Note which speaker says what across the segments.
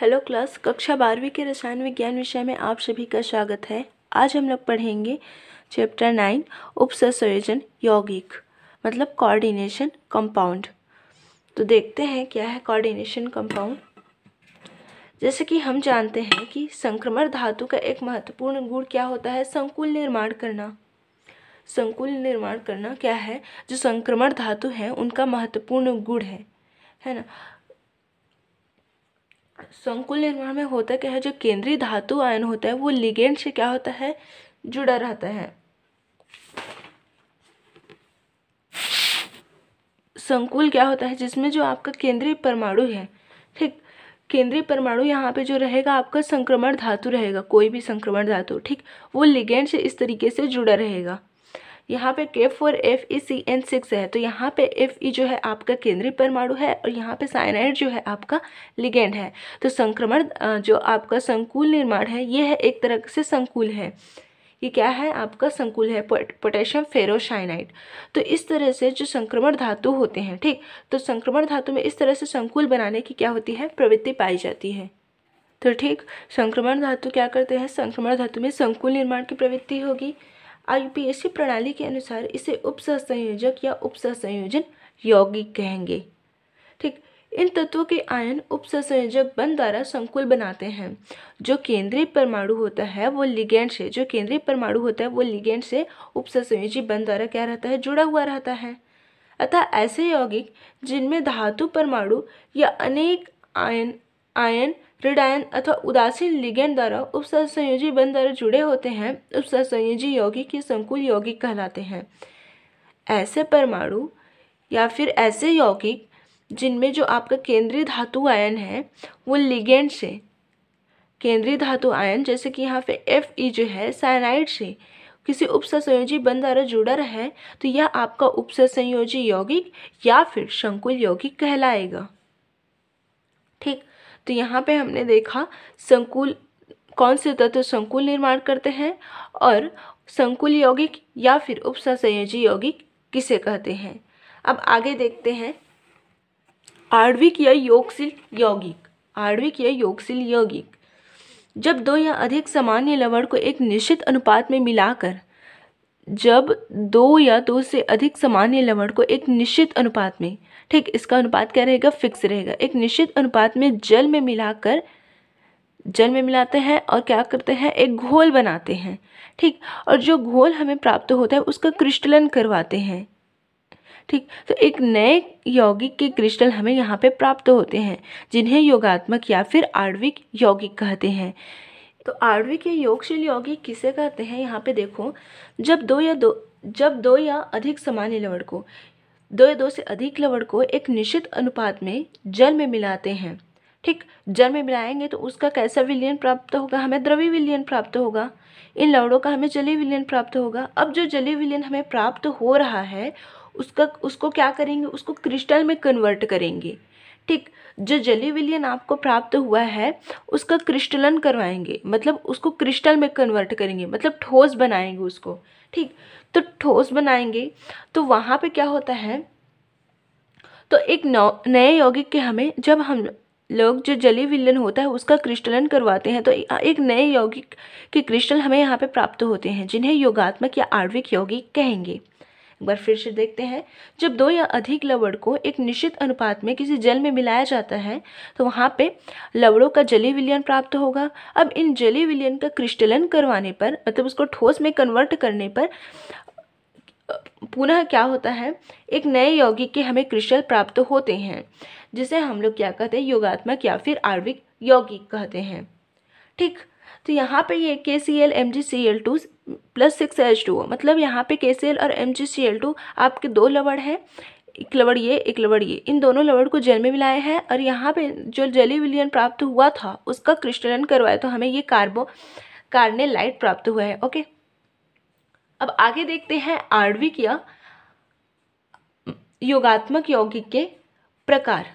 Speaker 1: hello class कक्षा बारहवीं के रसायन विज्ञान विषय में आप सभी का स्वागत है आज हम लोग पढ़ेंगे चैप्टर नाइन संयोजन यौगिक मतलब कोऑर्डिनेशन कंपाउंड तो देखते हैं क्या है कोऑर्डिनेशन कंपाउंड जैसे कि हम जानते हैं कि संक्रमण धातु का एक महत्वपूर्ण गुण क्या होता है संकुल निर्माण करना संकुल निर्माण करना क्या है जो संक्रमण धातु है उनका महत्वपूर्ण गुण है है ना संकुल निर्माण में होता क्या है जो केंद्रीय धातु आयन होता है वो लिगेंड से क्या होता है जुड़ा रहता है संकुल क्या होता है जिसमें जो आपका केंद्रीय परमाणु है ठीक केंद्रीय परमाणु यहाँ पे जो रहेगा आपका संक्रमण धातु रहेगा कोई भी संक्रमण धातु ठीक वो लिगेंड से इस तरीके से जुड़ा रहेगा यहाँ पे K four F E C N six है तो यहाँ पे एफ ई e जो है आपका केंद्रीय परमाणु है और यहाँ पे साइनाइड जो है आपका लिगेंड है तो संक्रमण जो आपका संकुल निर्माण है ये है एक तरह से संकुल है ये क्या है आपका संकुल है पोटेशियम फेरोसाइनाइड तो इस तरह से जो संक्रमण धातु होते हैं ठीक तो संक्रमण धातु में इस तरह से संकुल बनाने की क्या होती है प्रवृत्ति पाई जाती है तो ठीक संक्रमण धातु क्या करते हैं संक्रमण धातु में संकुल निर्माण की प्रवृत्ति होगी आईपीएससी प्रणाली के अनुसार इसे उप संयोजक या उप संयोजन यौगिक कहेंगे ठीक इन तत्वों के आयन उप संयोजक बन द्वारा संकुल बनाते हैं जो केंद्रीय परमाणु होता है वो लिगेंड से जो केंद्रीय परमाणु होता है वो लिगेंड से उप संयोजी बन द्वारा क्या रहता है जुड़ा हुआ रहता है अतः ऐसे यौगिक जिनमें धातु परमाणु या अनेक आयन आयन रिडायन अथवा उदासीन लिगेंड द्वारा उपसंयोजी बंध द्वारा जुड़े होते हैं उपसंयोजी यौगिक या संकुल यौगिक कहलाते हैं ऐसे परमाणु या फिर ऐसे यौगिक जिनमें जो आपका केंद्रीय धातु आयन है वो लिगेंड से केंद्रीय धातु आयन जैसे कि यहाँ पे एफ ई जो है साइनाइड से किसी उपसंयोजी बंध द्वारा जुड़ा रहे तो यह आपका उपसंयोजी यौगिक या फिर शंकुल यौगिक कहलाएगा ठीक तो यहाँ पे हमने देखा संकुल कौन से तत्व संकुल निर्माण करते हैं और संकुल यौगिक या फिर उपसंयोजी यौगिक किसे कहते हैं अब आगे देखते हैं आणविक या योगशील यौगिक आणविक या योगशील यौगिक जब दो या अधिक सामान्य लवण को एक निश्चित अनुपात में मिलाकर जब दो या दो से अधिक सामान्य लवण को एक निश्चित अनुपात में ठीक इसका अनुपात क्या रहेगा फिक्स रहेगा एक निश्चित अनुपात में जल में मिलाकर जल में मिलाते हैं और क्या करते हैं एक घोल बनाते हैं ठीक और जो घोल हमें प्राप्त होता है उसका क्रिस्टलन करवाते हैं ठीक तो एक नए यौगिक के क्रिस्टल हमें यहाँ पे प्राप्त होते हैं जिन्हें योगात्मक या फिर आणविक यौगिक कहते हैं तो आणविक या योगशील यौगिक किसे कहते हैं यहाँ पे देखो जब दो या दो जब दो या अधिक समान लवण को दो या दो से अधिक लवण को एक निश्चित अनुपात में जल में मिलाते हैं ठीक जल में मिलाएंगे तो उसका कैसा विलियन प्राप्त होगा हमें द्रवी विलियन प्राप्त होगा इन लवणों का हमें जलीय विलियन प्राप्त होगा अब जो जलीय विलियन हमें प्राप्त हो रहा है उसका उसको क्या करेंगे उसको क्रिस्टल में कन्वर्ट करेंगे ठीक जो जली विलियन आपको प्राप्त हुआ है उसका क्रिस्टलन करवाएंगे मतलब उसको क्रिस्टल में कन्वर्ट करेंगे मतलब ठोस बनाएंगे उसको ठीक तो ठोस बनाएंगे तो वहाँ पे क्या होता है तो एक नए यौगिक के हमें जब हम लोग जो जली विलन होता है उसका क्रिस्टलन करवाते हैं तो एक नए यौगिक के क्रिस्टल हमें यहाँ पे प्राप्त होते हैं जिन्हें योगात्मक या आर्विक यौगिक कहेंगे बार फिर से देखते हैं जब दो या अधिक लवड़ को एक निश्चित अनुपात में किसी जल में मिलाया जाता है तो वहाँ पे लवड़ों का जली विलयन प्राप्त होगा अब इन जली विलयन का क्रिस्टलन करवाने पर मतलब उसको ठोस में कन्वर्ट करने पर पुनः क्या होता है एक नए यौगिक के हमें क्रिस्टल प्राप्त होते हैं जिसे हम लोग क्या कहते हैं योगात्मक या फिर आर्विक यौगिक कहते हैं ठीक तो यहाँ पे ये K C L M G C L two plus six H two मतलब यहाँ पे के सी एल और M G C L two आपके दो लवड़ हैं एक लवड़ ये एक लवड़ ये इन दोनों लवड़ को जल में मिलाया है और यहाँ पे जो जली विलियन प्राप्त हुआ था उसका क्रिस्टलन करवाया तो हमें ये कार्बो कार्ने लाइट प्राप्त हुआ है ओके अब आगे देखते हैं आणविक या योगात्मक यौगिक के प्रकार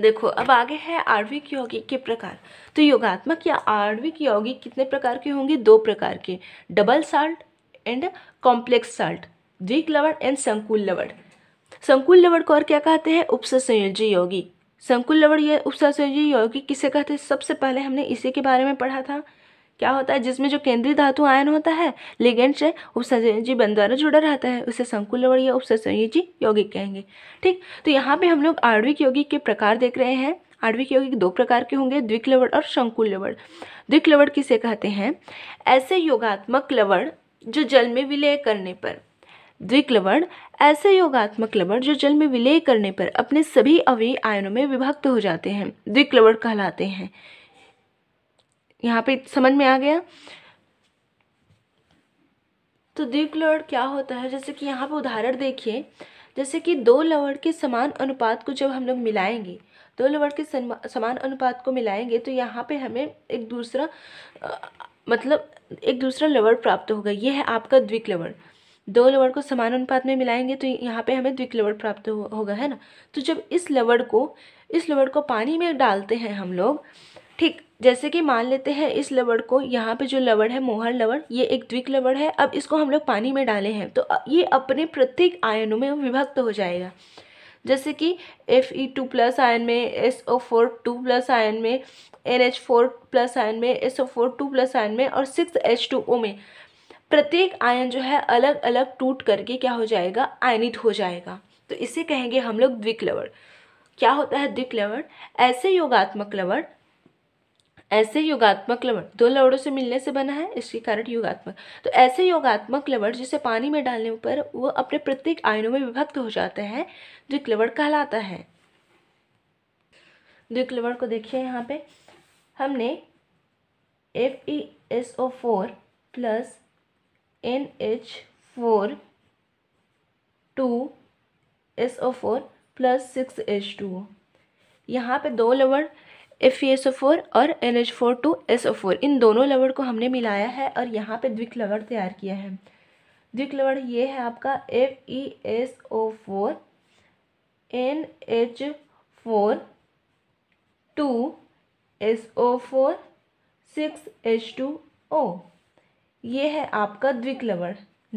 Speaker 1: देखो अब आगे है आणविक यौगिक के प्रकार तो योगात्मक या आणविक यौगिक कितने प्रकार के होंगे दो प्रकार के double salt and complex salt द्विक लवण एंड संकुल लवण संकुल लवण को और क्या कहते हैं उपसंयोजी यौगिक संकुल लवण या उपसंयोजी यौगिक किसे कहते हैं सबसे पहले हमने इसी के बारे में पढ़ा था क्या होता है जिसमें जो केंद्रीय धातु आयन होता है लिगेंड से उपसंयोजी बंध द्वारा जुड़ा रहता है उसे संकुलवण या उपसंयोजी यौगिक कहेंगे ठीक तो यहाँ पे हम लोग आणविक यौगिक के प्रकार देख रहे हैं आणविक यौगिक दो प्रकार के होंगे द्विक लवण और शंकुल लवण द्विक लवण किसे कहते हैं ऐसे योगात्मक लवण जो जल में विलय करने पर द्विक लवण ऐसे योगात्मक लवण जो जल में विलय करने पर अपने सभी अवयी आयनों में विभक्त हो जाते हैं द्विक लवण कहलाते हैं यहाँ पे समझ में आ गया तो लवड़ क्या होता है जैसे कि यहाँ पे उदाहरण देखिए जैसे कि दो लवड़ के समान अनुपात को जब हम लोग मिलाएंगे दो लवड़ के समान अनुपात को मिलाएंगे तो यहाँ पे हमें एक दूसरा मतलब एक दूसरा लवड़ प्राप्त होगा ये है आपका द्विक लवड़ दो लवड़ को समान अनुपात में मिलाएंगे तो यहाँ पे हमें द्विक लवड़ प्राप्त हो, होगा है ना तो जब इस लवड़ को इस लवड़ को पानी में डालते हैं हम लोग ठीक जैसे कि मान लेते हैं इस लवड़ को यहाँ पे जो लवड़ है मोहर लवड़ ये एक द्विक लवड़ है अब इसको हम लोग पानी में डाले हैं तो ये अपने प्रत्येक आयनों में विभक्त हो जाएगा जैसे कि F E two plus ion में S O four two plus ion में N H four plus ion में S O four two plus ion में और सिक्स एच टू ओ में प्रत्येक आयन जो है अलग अलग टूट करके क्या हो जाएगा आयनित हो जाएगा तो इसे कहेंगे हम लोग द्विक लवड़ क्या होता है द्विक लवण ऐसे योगात्मक लवण ऐसे योगात्मक लवण दो लवणों से मिलने से बना है इसके कारण योगात्मक तो ऐसे योगात्मक लवण जिसे पानी में डालने पर वो अपने प्रत्येक आयनों में विभक्त हो जाते हैं जो लवण कहलाता है द्विक लवण को देखिए यहाँ पे हमने F E S O four plus N H four two S O four plus six H two यहाँ पे दो लवण F E S O four और N H four two S O four इन दोनों लवड़ को हमने मिलाया है और यहाँ पे द्विक लवड़ तैयार किया है द्विक लवड़ ये है आपका F E S O four N H four two S O four six H two O ये है आपका द्विक लवड़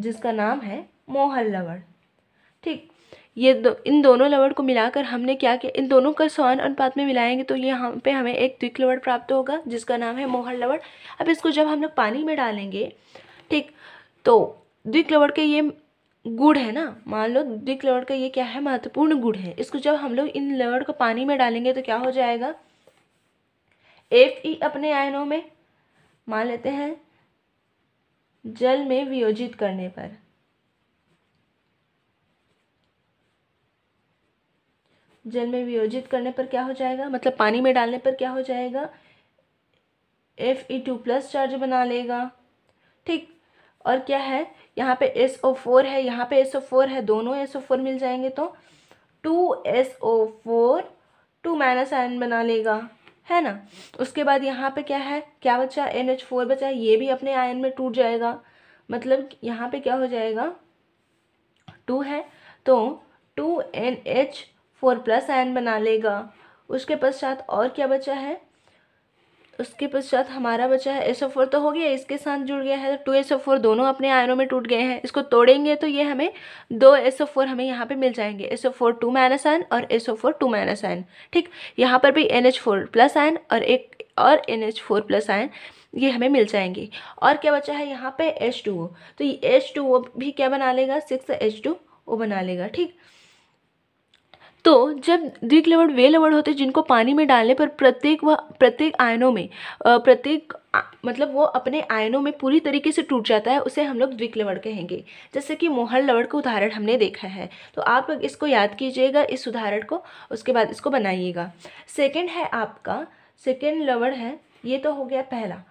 Speaker 1: जिसका नाम है मोहल लवड़ ठीक ये दो इन दोनों लवड़ को मिलाकर हमने क्या किया इन दोनों का स्वर्ण अनुपात में मिलाएंगे तो यहाँ पे हमें एक द्विक लवड़ प्राप्त होगा जिसका नाम है मोहर लवड़ अब इसको जब हम लोग पानी में डालेंगे ठीक तो द्विक लवड़ के ये गुड़ है ना मान लो द्विक लवड़ का ये क्या है महत्वपूर्ण गुड़ है इसको जब हम लोग इन लवड़ को पानी में डालेंगे तो क्या हो जाएगा एफ ई अपने आयनों में मान लेते हैं जल में वियोजित करने पर जल में वियोजित करने पर क्या हो जाएगा मतलब पानी में डालने पर क्या हो जाएगा F E two plus charge बना लेगा ठीक और क्या है यहाँ पे एस ओ फोर है यहाँ पे एस ओ फोर है दोनों एस ओ फोर मिल जाएंगे तो two S O four two minus ion बना लेगा है ना उसके बाद यहाँ पे क्या है क्या बचा एन एच फोर बचा ये भी अपने आयन में टूट जाएगा मतलब यहाँ पे क्या हो जाएगा टू है तो two N H four plus ion बना लेगा उसके पश्चात और क्या बचा है उसके पश्चात हमारा बचा है एसओ फोर तो हो गया इसके साथ जुड़ गया है तो टू एसओ फोर दोनों अपने आयनों में टूट गए हैं इसको तोड़ेंगे तो ये हमें दो एसओ फोर हमें यहाँ पे मिल जाएंगे SO four two minus ion और SO four two minus ion ठीक यहाँ पर भी N H four plus ion और एक और N H four plus ion ये हमें मिल जाएंगे और क्या बचा है यहाँ पर एच टू ओ तो ये एच टू ओ भी क्या बना लेगा सिक्स एच टू ओ बना लेगा ठीक तो जब द्विक लवण वे लवण होते हैं जिनको पानी में डालने पर प्रत्येक व प्रत्येक आयनों में प्रत्येक मतलब वो अपने आयनों में पूरी तरीके से टूट जाता है उसे हम लोग द्विक लवण कहेंगे जैसे कि मोहर लवण का उदाहरण हमने देखा है तो आप लोग इसको याद कीजिएगा इस उदाहरण को उसके बाद इसको बनाइएगा सेकेंड है आपका सेकेंड लवण है ये तो हो गया पहला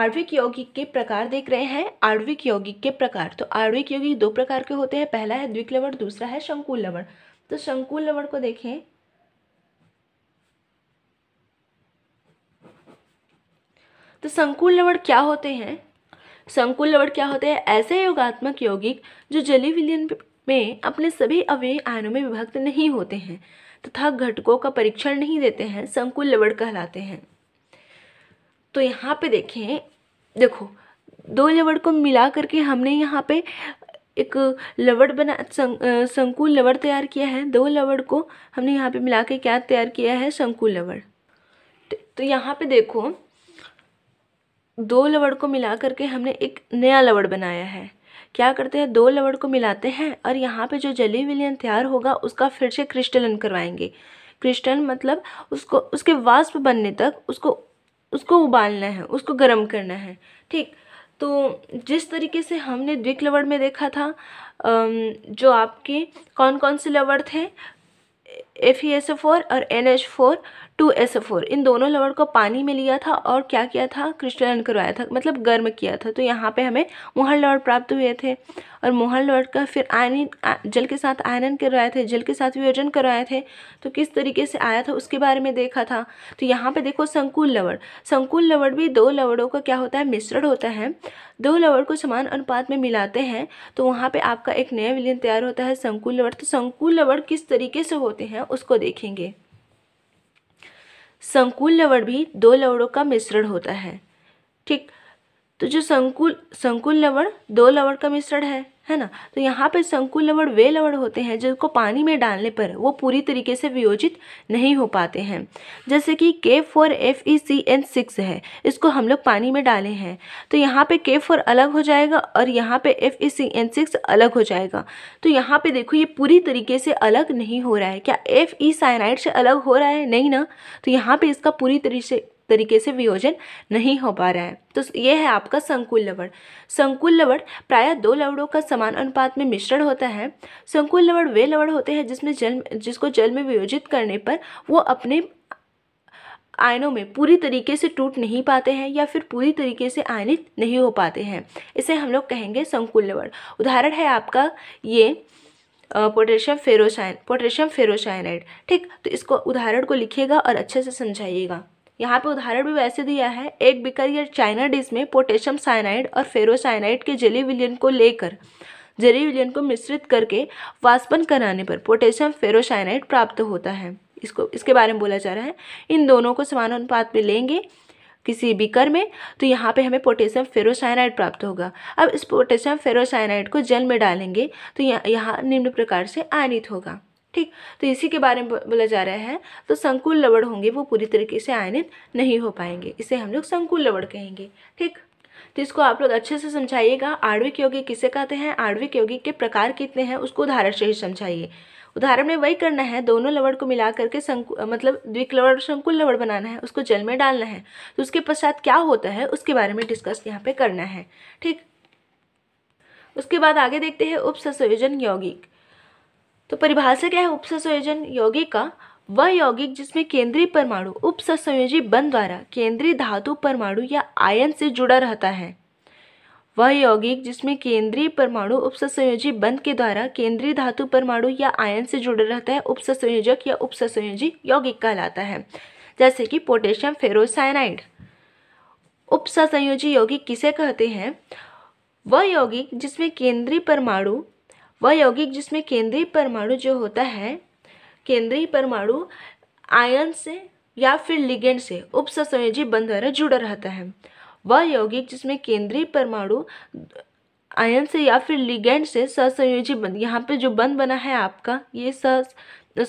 Speaker 1: आणविक यौगिक के प्रकार देख रहे हैं आणविक यौगिक के प्रकार तो आणविक यौगिक दो प्रकार के होते हैं पहला है द्विक लवण दूसरा है शंकुल लवण तो शंकुल लवण को देखें तो संकुल लवण क्या होते हैं संकुल लवण क्या होते हैं ऐसे योगात्मक यौगिक जो जली विलियन में अपने सभी अवयवी आयनों में विभक्त नहीं होते हैं तथा तो घटकों का परीक्षण नहीं देते हैं संकुल लवण कहलाते हैं तो यहाँ पे देखें देखो दो लवण को मिला करके हमने यहाँ पे एक लवड़ बना सं, संकुल लवड़ तैयार किया है दो लवड़ को हमने यहाँ पे मिला के क्या तैयार किया है संकुल लवड़ तो, तो यहाँ पे देखो दो लवड़ को मिला करके हमने एक नया लवड़ बनाया है क्या करते हैं दो लवड़ को मिलाते हैं और यहाँ पे जो जली विलियन तैयार होगा उसका फिर से क्रिस्टलन करवाएंगे क्रिस्टल मतलब उसको उसके वाष्प बनने तक उसको उसको उबालना है उसको गर्म करना है ठीक तो जिस तरीके से हमने द्विक लवड़ में देखा था जो आपके कौन कौन से लवड़ थे F E S A four e और N H four two S four इन दोनों लवड़ को पानी में लिया था और क्या किया था क्रिस्टलन करवाया था मतलब गर्म किया था तो यहाँ पे हमें मोहर लवड़ प्राप्त हुए थे और मोहर लवड़ का फिर आयन जल के साथ आयरन करवाए थे जल के साथ वियोजन करवाए थे तो किस तरीके से आया था उसके बारे में देखा था तो यहाँ पे देखो संकुल लवड़ संकुल लवड़ भी दो लवड़ों का क्या होता है मिश्रण होता है दो लवड़ को समान अनुपात में मिलाते हैं तो वहाँ पर आपका एक नया विलियन तैयार होता है संकुल लवड़ तो संकुल लवड़ किस तरीके से होते हैं उसको देखेंगे संकुल लवण भी दो लवणों का मिश्रण होता है ठीक तो जो संकुल संकुल लवण दो लवण का मिश्रण है है ना तो यहाँ पे संकुल लवण वे लवण होते हैं जिनको पानी में डालने पर वो पूरी तरीके से वियोजित नहीं हो पाते हैं जैसे कि K four F E C N six है इसको हम लोग पानी में डाले हैं तो यहाँ पे के फोर अलग हो जाएगा और यहाँ पे F E C N six अलग हो जाएगा तो यहाँ पे देखो ये पूरी तरीके से अलग नहीं हो रहा है क्या एफ ई साइनाइड से अलग हो रहा है नहीं ना तो यहाँ पर इसका पूरी तरीके तरीके से वियोजन नहीं हो पा रहा है तो ये है आपका संकुल लवण संकुल लवण प्रायः दो लवणों का समान अनुपात में मिश्रण होता है संकुल लवण वे लवण होते हैं जिसमें जल जिसको जल में वियोजित करने पर वो अपने आयनों में पूरी तरीके से टूट नहीं पाते हैं या फिर पूरी तरीके से आयनित नहीं हो पाते हैं इसे हम लोग कहेंगे संकुल लवण उदाहरण है आपका ये पोटेशियम फेरोसाइन पोटेशियम फेरोसाइनाइड ठीक तो इसको उदाहरण को लिखिएगा और अच्छे से समझाइएगा यहाँ पे उदाहरण भी वैसे दिया है एक बिकर या चाइना डिश में पोटेशियम साइनाइड और फेरोसाइनाइड के जेली विलियन को लेकर जेली विलियन को मिश्रित करके वाष्पन कराने पर पोटेशियम फेरोसाइनाइड प्राप्त होता है इसको इसके बारे में बोला जा रहा है इन दोनों को समान अनुपात में लेंगे किसी बीकर में तो यहाँ पे हमें पोटेशियम फेरोसाइनाइड प्राप्त होगा अब इस पोटेशियम फेरोसाइनाइड को जल में डालेंगे तो यहाँ यहाँ निम्न प्रकार से आयनित होगा ठीक तो इसी के बारे में बोला जा रहा है तो संकुल लवड़ होंगे वो पूरी तरीके से आयनित नहीं हो पाएंगे इसे हम लोग संकुल लवड़ कहेंगे ठीक तो इसको आप लोग अच्छे से समझाइएगा आणविक यौगिक किसे कहते हैं आणविक यौगिक के प्रकार कितने हैं उसको उदाहरण से ही समझाइए उदाहरण में वही करना है दोनों लवड़ को मिला करके संकु मतलब द्विक और संकुल लवड़ बनाना है उसको जल में डालना है तो उसके पश्चात क्या होता है उसके बारे में डिस्कस यहाँ पे करना है ठीक उसके बाद आगे देखते हैं उप संयोजन यौगिक तो परिभाषा क्या है उपसंयोजन यौगिक का वह यौगिक जिसमें केंद्रीय परमाणु उपसंयोजी बन द्वारा केंद्रीय धातु परमाणु या आयन से जुड़ा रहता है वह यौगिक जिसमें केंद्रीय परमाणु उपसंयोजी बंध के द्वारा केंद्रीय धातु परमाणु या आयन से जुड़ा रहता है उपसंयोजक या उपसंयोजी यौगिक कहलाता है जैसे कि पोटेशियम फेरोसाइनाइड उपसंयोजी यौगिक किसे कहते हैं वह यौगिक जिसमें केंद्रीय परमाणु वह यौगिक जिसमें केंद्रीय परमाणु जो होता है केंद्रीय परमाणु आयन से या फिर लिगेंड से उपसंयोजी बंध द्वारा जुड़ा रहता है वह यौगिक जिसमें केंद्रीय परमाणु आयन से या फिर लिगेंड से ससंयोजी बंध यहाँ पे जो बंध बना है आपका ये स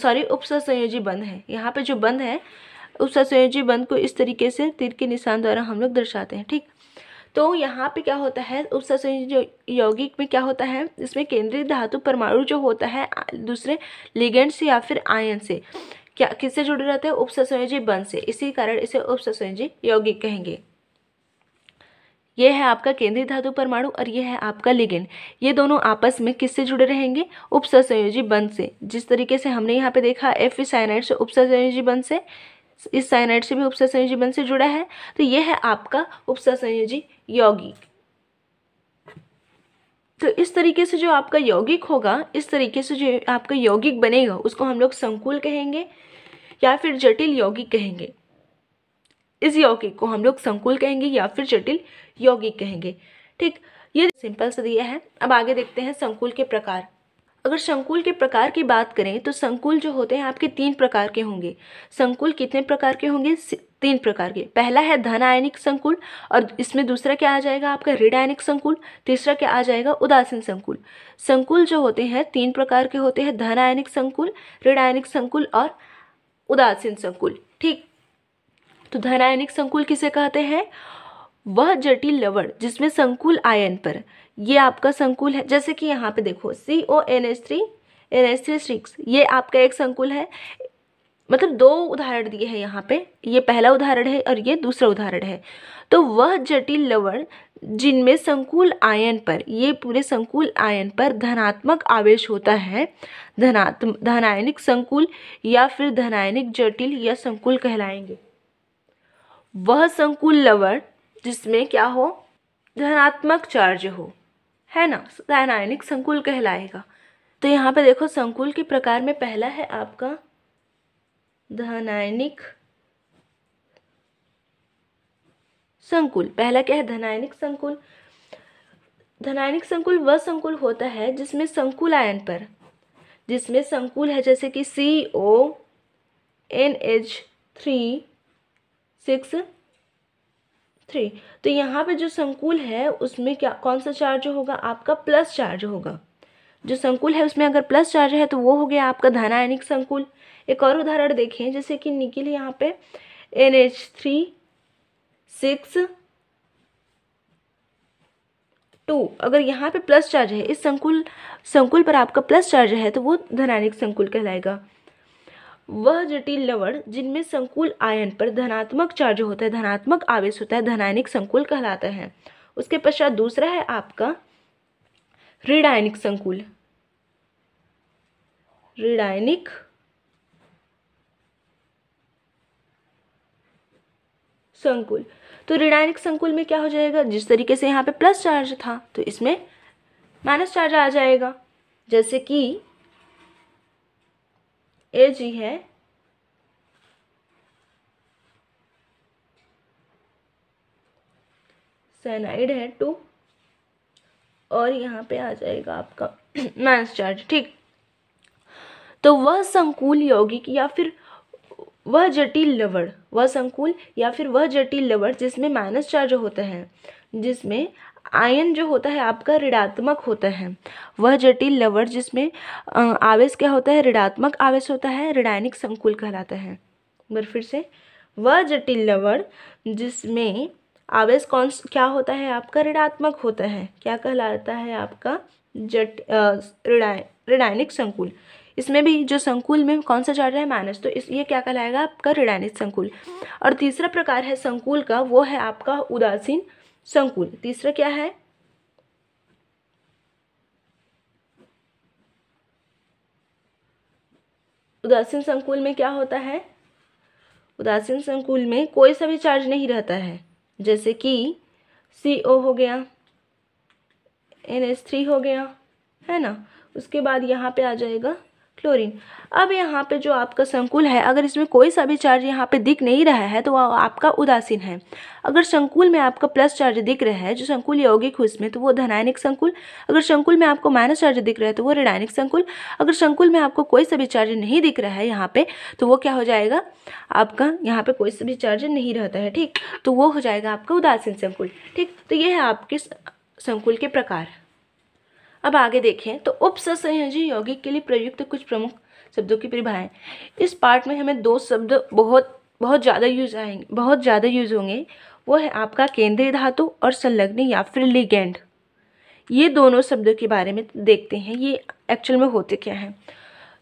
Speaker 1: सॉरी ससंयोजी बंध है यहाँ पे जो बंध है उपसंयोजी बंध को इस तरीके से तीर के निशान द्वारा हम लोग दर्शाते हैं ठीक तो यहाँ पे क्या होता है उपसंयोजक यौगिक में क्या होता है इसमें केंद्रीय धातु परमाणु जो होता है दूसरे लिगेंड से या फिर आयन से क्या किससे जुड़े रहते हैं उपसंयोजी बन से इसी कारण इसे उपसंयोजी यौगिक कहेंगे ये है आपका केंद्रीय धातु परमाणु और यह है आपका लिगेंड ये दोनों आपस में किससे जुड़े रहेंगे उपसंयोजी बन से जिस तरीके से हमने यहाँ पे देखा एफ साइनाइड से उपसंयोजी बन से इस साइनाइड से भी उपसा संयोजी बंध से जुड़ा है तो यह है आपका उपसा संयोजी यौगिक तो इस तरीके से जो आपका यौगिक होगा इस तरीके से जो आपका यौगिक बनेगा उसको हम लोग संकुल कहेंगे या फिर जटिल यौगिक कहेंगे इस यौगिक को हम लोग संकुल कहेंगे या फिर जटिल यौगिक कहेंगे ठीक ये सिंपल से दिया है अब आगे देखते हैं संकुल के प्रकार अगर संकुल के प्रकार की बात करें तो संकुल जो होते हैं आपके तीन प्रकार के होंगे संकुल कितने प्रकार के होंगे तीन प्रकार के पहला है धन आयनिक संकुल और इसमें दूसरा क्या आ जाएगा आपका ऋण आयनिक संकुल तीसरा क्या आ जाएगा उदासीन संकुल संकुल जो होते हैं तीन प्रकार के होते हैं धन आयनिक संकुल ऋण आयनिक संकुल और उदासीन संकुल ठीक तो धन आयनिक संकुल किसे कहते हैं वह जटिल लवण जिसमें संकुल आयन पर ये आपका संकुल है जैसे कि यहाँ पे देखो C O N H three N H three six ये आपका एक संकुल है मतलब दो उदाहरण दिए हैं यहाँ पे ये पहला उदाहरण है और ये दूसरा उदाहरण है तो वह जटिल लवण जिनमें संकुल आयन पर ये पूरे संकुल आयन पर धनात्मक आवेश होता है धनात्म धनायनिक संकुल या फिर धनायनिक जटिल या संकुल कहलाएंगे वह संकुल लवण जिसमें क्या हो धनात्मक चार्ज हो है ना रासायनिक संकुल कहलाएगा तो यहाँ पे देखो संकुल के प्रकार में पहला है आपका धनायनिक संकुल पहला क्या है धनायनिक संकुल धनायनिक संकुल वह संकुल होता है जिसमें संकुल आयन पर जिसमें संकुल है जैसे कि C O N H three six three तो यहाँ पे जो संकुल है उसमें क्या कौन सा चार्ज होगा आपका प्लस चार्ज होगा जो संकुल है उसमें अगर प्लस चार्ज है तो वो हो गया आपका धनायनिक संकुल एक और उदाहरण देखें जैसे कि निकिल यहाँ पे N H three six two अगर यहाँ पे प्लस चार्ज है इस संकुल संकुल पर आपका प्लस चार्ज है तो वो धनायनिक संकुल कहलाएगा वह जटिल लवण जिनमें संकुल आयन पर धनात्मक चार्ज होता है धनात्मक आवेश होता है धनायनिक संकुल कहलाता है उसके पश्चात दूसरा है आपका ऋणायनिक संकुल ऋणायनिक संकुल तो ऋणायनिक संकुल में क्या हो जाएगा जिस तरीके से यहाँ पे प्लस चार्ज था तो इसमें माइनस चार्ज आ जाएगा जैसे कि ए जी है सेनाइड है टू और यहाँ पे आ जाएगा आपका मैंस चार्ज ठीक तो वह संकुल यौगिक या फिर वह जटिल लवड़ वह संकुल या फिर वह जटिल लवड़ जिसमें माइनस चार्ज होता है जिसमें आयन जो होता है आपका ऋणात्मक होता है वह जटिल लवड़ जिसमें आवेश क्या होता है ऋणात्मक आवेश होता है ऋणायनिक संकुल कहलाता है बार फिर से वह जटिल लवड़ जिसमें आवेश कौन क्या होता है आपका ऋणात्मक होता है क्या कहलाता है आपका जट ऋणायनिक संकुल इसमें भी जो संकुल में कौन सा चल रहा है माइनस तो इस ये क्या कहलाएगा आपका ऋणानित संकुल और तीसरा प्रकार है संकुल का वो है आपका उदासीन संकुल तीसरा क्या है उदासीन संकुल में क्या होता है उदासीन संकुल में कोई सा भी चार्ज नहीं रहता है जैसे कि सी ओ हो गया एन एस थ्री हो गया है ना उसके बाद यहाँ पे आ जाएगा क्लोरीन अब यहाँ पे जो आपका संकुल है अगर इसमें कोई सा भी चार्ज यहाँ पे दिख नहीं रहा है तो वह आपका उदासीन है अगर संकुल में आपका प्लस चार्ज दिख रहा है जो संकुल यौगिक हो इसमें तो वो धनायनिक संकुल अगर संकुल में आपको माइनस चार्ज दिख रहा है तो वो ऋणायनिक संकुल अगर संकुल में आपको कोई सा भी चार्ज नहीं दिख रहा है यहाँ पर तो वो क्या हो जाएगा आपका यहाँ पर कोई सा भी चार्ज नहीं रहता है ठीक तो वो हो जाएगा आपका उदासीन संकुल ठीक तो ये है आपके संकुल के प्रकार अब आगे देखें तो उप संयोजी यौगिक के लिए प्रयुक्त कुछ प्रमुख शब्दों की परिभाएं इस पार्ट में हमें दो शब्द बहुत बहुत ज़्यादा यूज आएंगे बहुत ज़्यादा यूज होंगे वो है आपका केंद्रीय धातु और संलग्न या फिर लिगेंड ये दोनों शब्दों के बारे में देखते हैं ये एक्चुअल में होते क्या हैं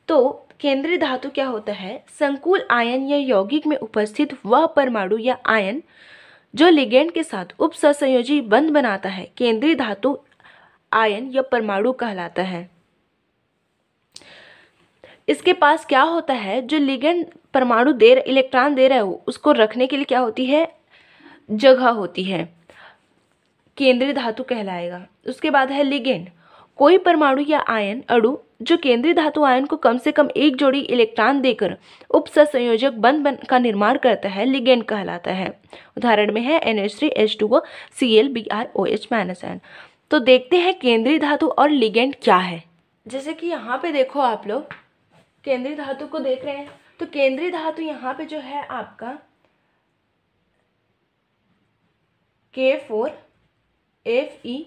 Speaker 1: तो केंद्रीय धातु क्या होता है संकुल आयन या यौगिक में उपस्थित वह परमाणु या आयन जो लिगेंड के साथ उपसंयोजी बंध बनाता है केंद्रीय धातु आयन या परमाणु कहलाता है इसके पास क्या होता है जो लिगेंड परमाणु दे इलेक्ट्रॉन दे रहे हो उसको रखने के लिए क्या होती है जगह होती है केंद्रीय धातु कहलाएगा उसके बाद है लिगेंड कोई परमाणु या आयन अड़ु जो केंद्रीय धातु आयन को कम से कम एक जोड़ी इलेक्ट्रॉन देकर उप संयोजक बंद बन का निर्माण करता है लिगेंड कहलाता है उदाहरण में है N H three H two O C L B R O H minus N तो देखते हैं केंद्रीय धातु और लिगेंड क्या है जैसे कि यहाँ पे देखो आप लोग केंद्रीय धातु को देख रहे हैं तो केंद्रीय धातु यहाँ पे जो है आपका के फोर एफ ई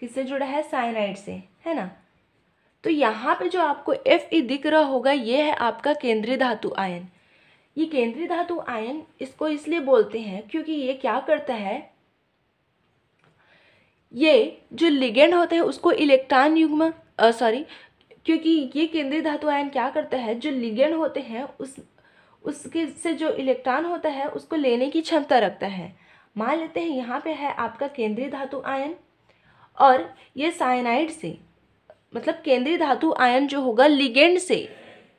Speaker 1: किससे जुड़ा है साइनाइड से है ना तो यहाँ पे जो आपको एफ ई दिख रहा होगा ये है आपका केंद्रीय धातु आयन ये केंद्रीय धातु आयन इसको इसलिए बोलते हैं क्योंकि ये क्या करता है ये जो लिगेंड होते हैं उसको इलेक्ट्रॉन युग्म सॉरी क्योंकि ये केंद्रीय धातु आयन क्या करता है जो लिगेंड होते हैं उस उसके से जो इलेक्ट्रॉन होता है उसको लेने की क्षमता रखता है मान लेते हैं यहाँ पे है आपका केंद्रीय धातु आयन और ये साइनाइड से मतलब केंद्रीय धातु आयन जो होगा लिगेंड से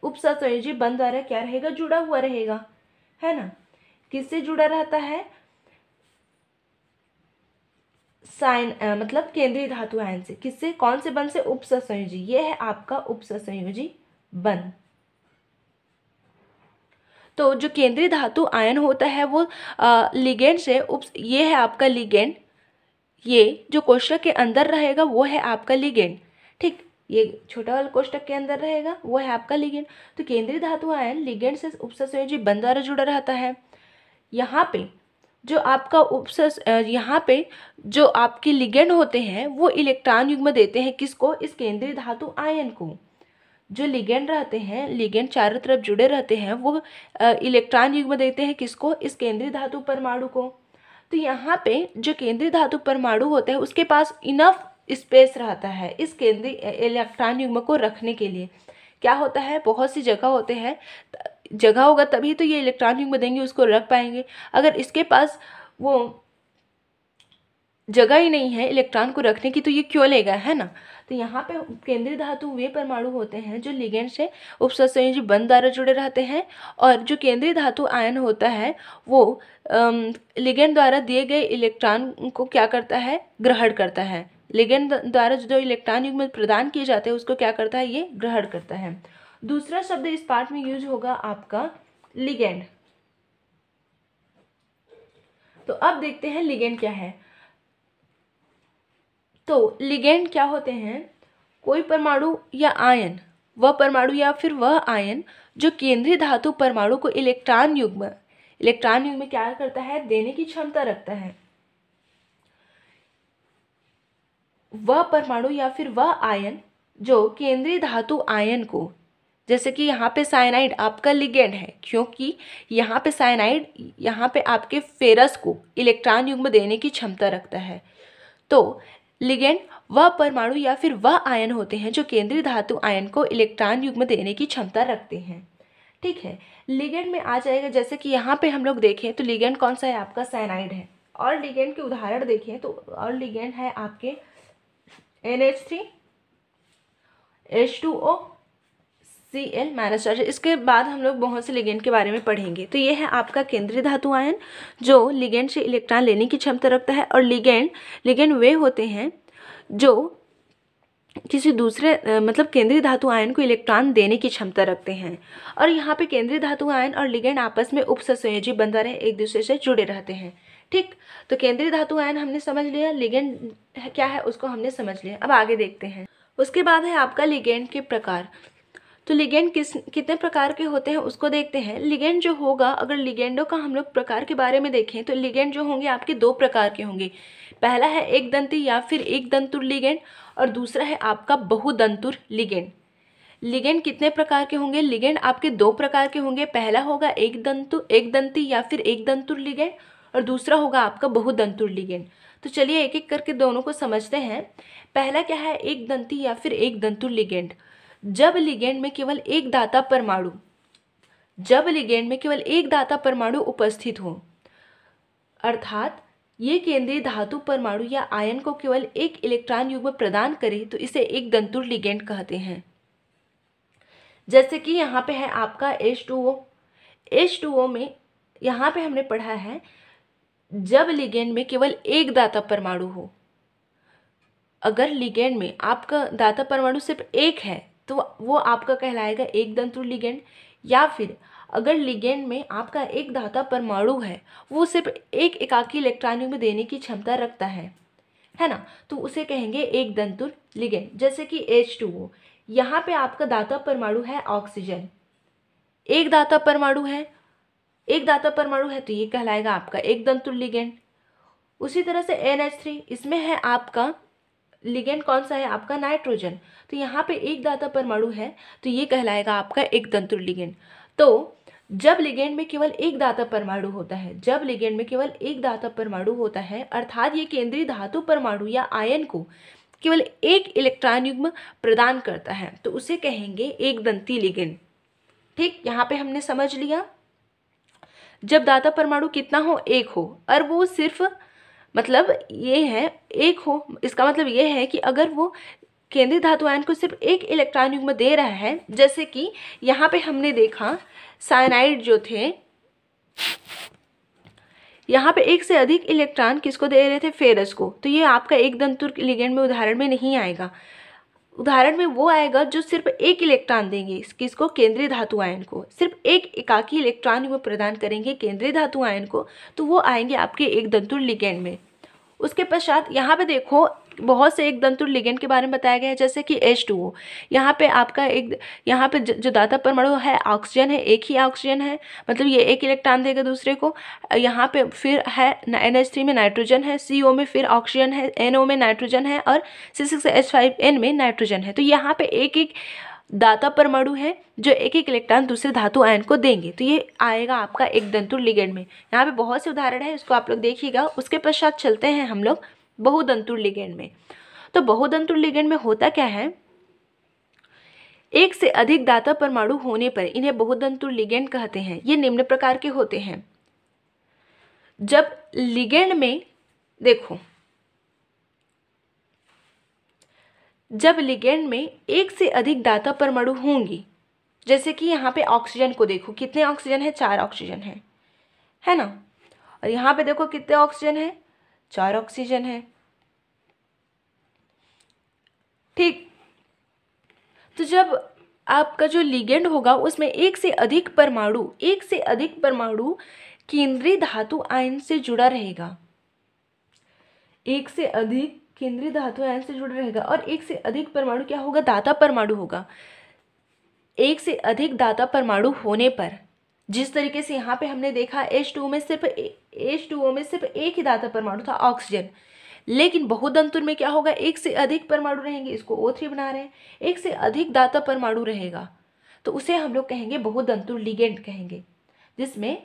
Speaker 1: उपसंयोजी बंद द्वारा क्या रहेगा जुड़ा हुआ रहेगा है ना किससे जुड़ा रहता है साइन मतलब केंद्रीय धातु आयन से किससे कौन से बन से उपसंयोजी ये है आपका उपसंयोजी बन तो जो केंद्रीय धातु आयन होता है वो लिगेंड से उप ये है आपका लिगेंड ये जो कोष्टक के अंदर रहेगा वो है आपका लिगेंड ठीक ये छोटा वाला कोष्टक के अंदर रहेगा वो है आपका लिगेंड तो केंद्रीय धातु आयन लिगेंड से उपसंयोजी बन द्वारा जुड़ा रहता है यहाँ पे जो आपका उपसस यहाँ पे जो आपके लिगेंड होते हैं वो इलेक्ट्रॉन युग्म देते हैं किसको इस केंद्रीय धातु आयन को जो लिगेंड रहते हैं लिगेंड चारों तरफ जुड़े रहते हैं वो इलेक्ट्रॉन युग्म देते हैं किसको इस केंद्रीय धातु परमाणु को तो यहाँ पे जो केंद्रीय धातु परमाणु होते हैं उसके पास इनफ स्पेस रहता है इस केंद्रीय इलेक्ट्रॉन युग्म को रखने के लिए क्या होता है बहुत सी जगह होते हैं जगह होगा तभी तो ये इलेक्ट्रॉन रिंग देंगे उसको रख पाएंगे अगर इसके पास वो जगह ही नहीं है इलेक्ट्रॉन को रखने की तो ये क्यों लेगा है ना तो यहाँ पे केंद्रीय धातु वे परमाणु होते हैं जो लिगेंड से उपसत संयोजी बंद द्वारा जुड़े रहते हैं और जो केंद्रीय धातु आयन होता है वो लिगेंड द्वारा दिए गए इलेक्ट्रॉन को क्या करता है ग्रहण करता है लिगेंड द्वारा जो इलेक्ट्रॉन युग्म प्रदान किए जाते हैं उसको क्या करता है ये ग्रहण करता है दूसरा शब्द इस पार्ट में यूज होगा आपका लिगेंड तो अब देखते हैं लिगेंड क्या है तो लिगेंड क्या होते हैं कोई परमाणु या आयन वह परमाणु या फिर वह आयन जो केंद्रीय धातु परमाणु को इलेक्ट्रॉन युग्म इलेक्ट्रॉन युग्म क्या करता है देने की क्षमता रखता है वह परमाणु या फिर वह आयन जो केंद्रीय धातु आयन को जैसे कि यहाँ पे साइनाइड आपका लिगेंड है क्योंकि यहाँ पे साइनाइड यहाँ पे आपके फेरस को इलेक्ट्रॉन युग्म देने की क्षमता रखता है तो लिगेंड वह परमाणु या फिर वह आयन होते हैं जो केंद्रीय धातु आयन को इलेक्ट्रॉन युग्म देने की क्षमता रखते हैं ठीक है लिगेंड में आ जाएगा जैसे कि यहाँ पे हम लोग देखें तो लिगेंड कौन सा है आपका साइनाइड है और लिगेंड के उदाहरण देखें तो और लिगेंड है आपके N H three H two O C L minus charge इसके बाद हम लोग बहुत से लिगेंड के बारे में पढ़ेंगे तो ये है आपका केंद्रीय धातु आयन जो लिगेंड से इलेक्ट्रॉन लेने की क्षमता रखता है और लिगेंड लिगेंड वे होते हैं जो किसी दूसरे मतलब केंद्रीय धातु आयन को इलेक्ट्रॉन देने की क्षमता रखते हैं और यहाँ पे केंद्रीय धातु आयन और लिगेंड आपस में उपसंयोजी बंधन एक दूसरे से जुड़े रहते हैं ठीक तो केंद्रीय धातु आयन हमने समझ लिया लिगेंड क्या है उसको हमने समझ लिया अब आगे देखते हैं उसके बाद है आपका लिगेंड के प्रकार तो लिगेंड किस कितने प्रकार के होते हैं उसको देखते हैं लिगेंड जो होगा अगर लिगेंडो का हम लोग प्रकार के बारे में देखें तो लिगेंड जो होंगे आपके दो प्रकार के होंगे पहला है एक दंती या फिर एक दंतुर लिगेंड और दूसरा है आपका बहुदंतुर लिगेंड लिगेंड कितने प्रकार के होंगे लिगेंड आपके दो प्रकार के होंगे पहला होगा एक दंतु एक दंती या फिर एक दंतुर लिगेंड और दूसरा होगा आपका बहुदंतुर लिगेंड तो चलिए एक एक करके दोनों को समझते हैं पहला क्या है एक दंती या फिर एक दंतुर लिगेंड जब लिगेंड में केवल एक दाता परमाणु जब लिगेंड में केवल एक दाता परमाणु उपस्थित हो अर्थात ये केंद्रीय धातु परमाणु या आयन को केवल एक इलेक्ट्रॉन युग्म प्रदान करे तो इसे एक दंतुर लिगेंड कहते हैं जैसे कि यहाँ पे है आपका H2O H2O में यहाँ पे हमने पढ़ा है जब लिगेंड में केवल एक दाता परमाणु हो अगर लिगेंड में आपका दाता परमाणु सिर्फ एक है तो वो आपका कहलाएगा एक दंतु लिगेंड या फिर अगर लिगेंड में आपका एक दाता परमाणु है वो सिर्फ एक एकाकी इलेक्ट्रॉनिक में देने की क्षमता रखता है है ना तो उसे कहेंगे एक दंतुर लिगेंड जैसे कि एच टू ओ यहाँ पे आपका दाता परमाणु है ऑक्सीजन एक दाता परमाणु है एक दाता परमाणु है तो ये कहलाएगा आपका एक दंतु लिगेंड उसी तरह से एन थ्री इसमें है आपका लिगेंड कौन सा है आपका नाइट्रोजन तो यहाँ पे एक दाता परमाणु है तो ये कहलाएगा आपका एक दंतुर लिगेंड तो जब लिगेंड में केवल एक दाता परमाणु होता है जब लिगेंड में केवल एक दाता परमाणु होता है अर्थात ये केंद्रीय धातु परमाणु या आयन को केवल एक इलेक्ट्रॉन युग्म प्रदान करता है तो उसे कहेंगे एक दंती लिगेंड ठीक यहाँ पे हमने समझ लिया जब दाता परमाणु कितना हो एक हो और वो सिर्फ मतलब ये है एक हो इसका मतलब ये है कि अगर वो केंद्रीय धातु आयन को सिर्फ एक इलेक्ट्रॉन युग्म दे रहा है जैसे कि यहाँ पे हमने देखा साइनाइड जो थे यहाँ पे एक से अधिक इलेक्ट्रॉन किसको दे रहे थे फेरस को तो ये आपका एक दंतुर लिगेंड में उदाहरण में नहीं आएगा उदाहरण में वो आएगा जो सिर्फ एक इलेक्ट्रॉन देंगे किसको केंद्रीय धातु आयन को सिर्फ एक एकाकी इलेक्ट्रॉन वो प्रदान करेंगे केंद्रीय धातु आयन को तो वो आएंगे आपके एक दंतुर लिगेंड में उसके पश्चात यहाँ पे देखो बहुत से एक दंतु लिगेंड के बारे में बताया गया है जैसे कि एच टू ओ यहाँ पर आपका एक यहाँ पर जो दाता परमाणु है ऑक्सीजन है एक ही ऑक्सीजन है मतलब ये एक इलेक्ट्रॉन देगा दूसरे को यहाँ पे फिर है एन एच थ्री में नाइट्रोजन है सी ओ में फिर ऑक्सीजन है एन ओ में नाइट्रोजन है और C six H five N में नाइट्रोजन है तो यहाँ पर एक एक दाता परमाणु है जो एक एक इलेक्ट्रॉन दूसरे धातु आयन को देंगे तो ये आएगा आपका एक दंतुर लिगेंड में यहाँ पे बहुत से उदाहरण है इसको आप लोग देखिएगा उसके पश्चात चलते हैं हम लोग बहुदंतुर लिगेंड में तो बहुदंतुर लिगेंड में होता क्या है एक से अधिक दाता परमाणु होने पर इन्हें बहुदंतुर लिगेंड कहते हैं ये निम्न प्रकार के होते हैं जब लिगेंड में देखो जब लिगेंड में एक से अधिक दाता परमाणु होंगी जैसे कि यहाँ पे ऑक्सीजन को देखो कितने ऑक्सीजन है चार ऑक्सीजन है है ना और यहाँ पे देखो कितने ऑक्सीजन है चार ऑक्सीजन है ठीक तो जब आपका जो लिगेंड होगा उसमें एक से अधिक परमाणु एक से अधिक परमाणु केंद्रीय धातु आयन से जुड़ा रहेगा एक से अधिक केंद्रीय धातु आयन से जुड़ा रहेगा और एक से अधिक परमाणु क्या होगा दाता परमाणु होगा एक से अधिक दाता परमाणु होने पर जिस तरीके से यहाँ पे हमने देखा एच टू में सिर्फ एच टू में सिर्फ एक ही दाता परमाणु था ऑक्सीजन लेकिन बहुदंतुर में क्या होगा एक से अधिक परमाणु रहेंगे इसको ओ थ्री बना रहे हैं एक से अधिक दाता परमाणु रहेगा तो उसे हम लोग कहेंगे बहुदंतुर लिगेंट कहेंगे जिसमें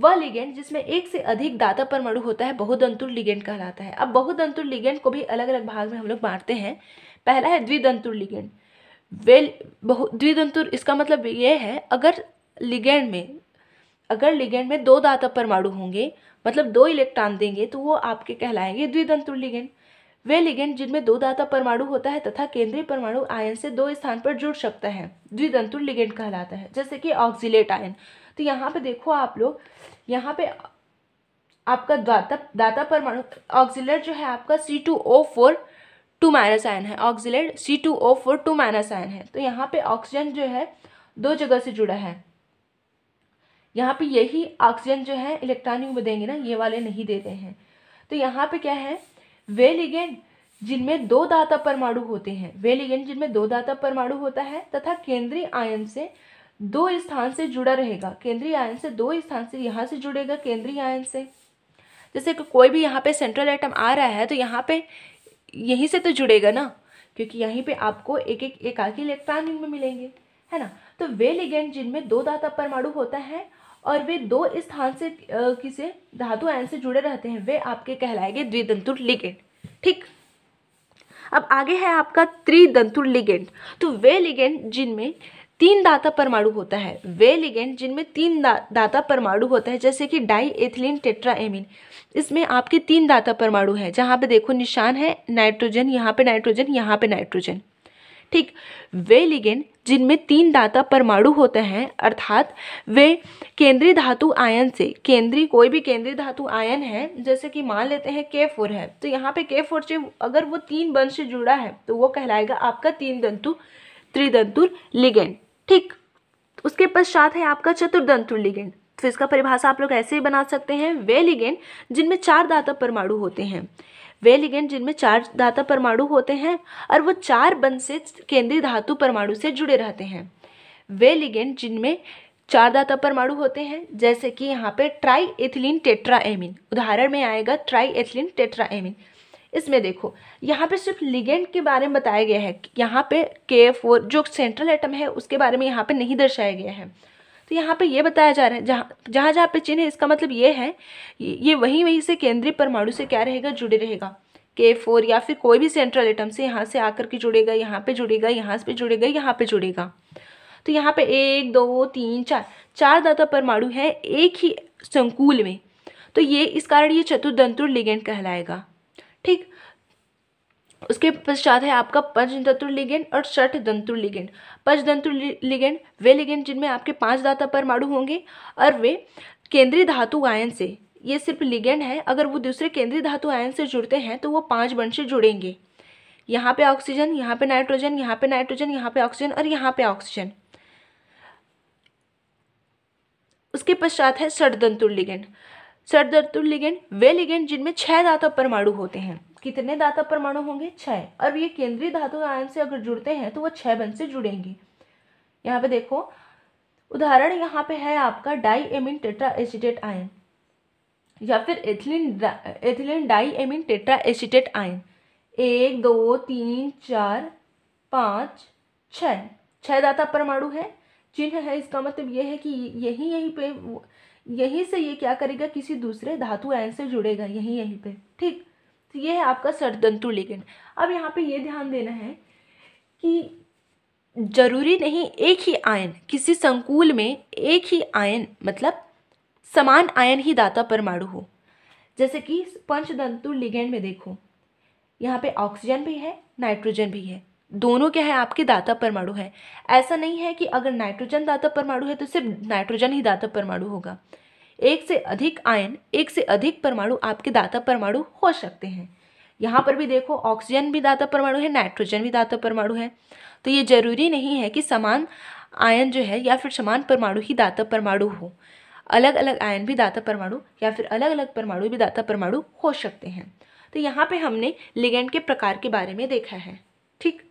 Speaker 1: वह लिगेंट जिसमें एक से अधिक दाता परमाणु होता है बहुदंतुर लिगेंट कहलाता है अब बहुदंतुर लिगेंट को भी अलग अलग भाग में हम लोग बांटते हैं पहला है द्विदंतुर लिगेंट वेल बहु द्विदंतुर इसका मतलब ये है अगर लिगेंड में अगर लिगेंड में दो दाता परमाणु होंगे मतलब दो इलेक्ट्रॉन देंगे तो वो आपके कहलाएंगे द्विदंतु लिगेंड वे लिगेंड जिनमें दो दाता परमाणु होता है तथा केंद्रीय परमाणु आयन से दो स्थान पर जुड़ सकता है द्विदंतु लिगेंड कहलाता है जैसे कि ऑक्सीलेट आयन तो यहाँ पे देखो आप लोग यहाँ पे आपका दाता दाता परमाणु ऑक्सीलेट जो है आपका C two O four two minus ion है oxalate C two O four two minus ion है तो यहाँ पे ऑक्सीजन जो है दो जगह से जुड़ा है यहाँ पे यही ऑक्सीजन जो है इलेक्ट्रॉन में देंगे ना ये वाले नहीं दे रहे हैं तो यहाँ पे क्या है वे लिगेंड जिनमें दो दाता परमाणु होते हैं वे लिगेंड जिनमें दो दाता परमाणु होता है तथा केंद्रीय आयन से दो स्थान से जुड़ा रहेगा केंद्रीय आयन से दो स्थान से यहाँ से जुड़ेगा केंद्रीय आयन से जैसे कि कोई भी यहाँ पे सेंट्रल आइटम आ रहा है तो यहाँ पे यहीं से तो जुड़ेगा ना क्योंकि यहीं पे आपको एक एक एकाकी इलेक्ट्रॉन में मिलेंगे है ना तो वे लिगेंड जिनमें दो दाता परमाणु होता है और वे दो स्थान से किसे धातु आयन से जुड़े रहते हैं वे आपके कहलाएंगे द्वितंतुर लिगेंड ठीक अब आगे है आपका त्रिदंतुर लिगेंड तो वे लिगेंड जिनमें तीन दाता परमाणु होता है वे लिगेंड जिनमें तीन दा, दाता परमाणु होता है जैसे कि डाई एथिलीन टेट्राएमिन इसमें आपके तीन दाता परमाणु है जहाँ पे देखो निशान है नाइट्रोजन यहाँ पे नाइट्रोजन यहाँ पे नाइट्रोजन ठीक वे लिगेंड जिनमें तीन दाता परमाणु होते हैं अर्थात वे केंद्रीय धातु आयन से केंद्रीय कोई भी केंद्रीय धातु आयन है जैसे कि मान लेते हैं के फोर है तो यहाँ पे के फोर से अगर वो तीन वंश से जुड़ा है तो वो कहलाएगा आपका तीन दंतु त्रिदंतुर लिगेंड ठीक उसके पश्चात है आपका चतुर्दंतुर लिगेंड तो इसका परिभाषा आप लोग ऐसे ही बना सकते हैं वे लिगेंड जिनमें चार दाता परमाणु होते हैं वे लिगेंड जिनमें चार धाता परमाणु होते हैं और वो चार बन से केंद्रीय धातु परमाणु से जुड़े रहते हैं वे लिगेंड जिनमें चार धाता परमाणु होते हैं जैसे कि यहाँ पे ट्राई एथिलीन टेट्रा एमिन उदाहरण में आएगा ट्राई एथिलीन टेट्रा एमिन इसमें देखो यहाँ पे सिर्फ लिगेंड के बारे में बताया गया है यहाँ पे के फोर जो सेंट्रल एटम है उसके बारे में यहाँ पे नहीं दर्शाया गया है तो यहाँ पे ये बताया जा रहा है जहाँ जहाँ जहाँ पे चिन्ह है इसका मतलब ये है ये वहीं वहीं से केंद्रीय परमाणु से क्या रहेगा जुड़े रहेगा के फोर या फिर कोई भी सेंट्रल एटम से यहाँ से आकर के जुड़ेगा यहाँ पे जुड़ेगा यहाँ से जुड़ेगा यहाँ पे जुड़ेगा तो यहाँ पे एक दो तीन चार चार दाता परमाणु है एक ही संकुल में तो ये इस कारण ये चतुर्दंतुर लिगेंड कहलाएगा ठीक उसके पश्चात है आपका पंचदंतु लिगेंड और षठ दंतु लिगेंड पंचदंतु लिगेंड वे लिगेंड जिनमें आपके पांच दाता परमाणु होंगे और वे केंद्रीय धातु आयन से ये सिर्फ लिगेंड है अगर वो दूसरे केंद्रीय धातु आयन से जुड़ते हैं तो वो पांच बंड से जुड़ेंगे यहाँ पे ऑक्सीजन यहाँ पे नाइट्रोजन यहाँ पे नाइट्रोजन यहाँ पे ऑक्सीजन और यहाँ पे ऑक्सीजन उसके पश्चात है षडदंतुर लिगेंड षडदंतुर लिगेंड वे लिगेंड जिनमें छह दाता परमाणु होते हैं कितने दाता परमाणु होंगे छः और ये केंद्रीय धातु आयन से अगर जुड़ते हैं तो वो छः बन से जुड़ेंगे यहाँ पे देखो उदाहरण यहाँ पे है आपका diamine tetraacetate ion या फिर ethylene ethylene diamine tetraacetate ion एक दो तीन चार पाँच छः छः दाता परमाणु है चिन्ह है इसका मतलब ये है कि यहीं यहीं पे यहीं से ये क्या करेगा किसी दूसरे धातु आयन से जुड़ेगा यहीं यहीं पे ठीक तो ये है आपका सरदंतु लिगेंड अब यहाँ पे ये ध्यान देना है कि जरूरी नहीं एक ही आयन किसी संकुल में एक ही आयन मतलब समान आयन ही दाता परमाणु हो जैसे कि पंचदंतु लिगेंड में देखो यहाँ पे ऑक्सीजन भी है नाइट्रोजन भी है दोनों क्या है आपके दाता परमाणु है ऐसा नहीं है कि अगर नाइट्रोजन दाता परमाणु है तो सिर्फ नाइट्रोजन ही दाता परमाणु होगा एक से अधिक आयन एक से अधिक परमाणु आपके दाता परमाणु हो सकते हैं यहाँ पर भी देखो ऑक्सीजन भी दाता परमाणु है नाइट्रोजन भी दाता परमाणु है तो ये जरूरी नहीं है कि समान आयन जो है या फिर समान परमाणु ही दाता परमाणु हो अलग अलग आयन भी दाता परमाणु या फिर अलग अलग परमाणु भी दाता परमाणु हो सकते हैं तो यहाँ पे हमने लिगेंड के प्रकार के बारे में देखा है ठीक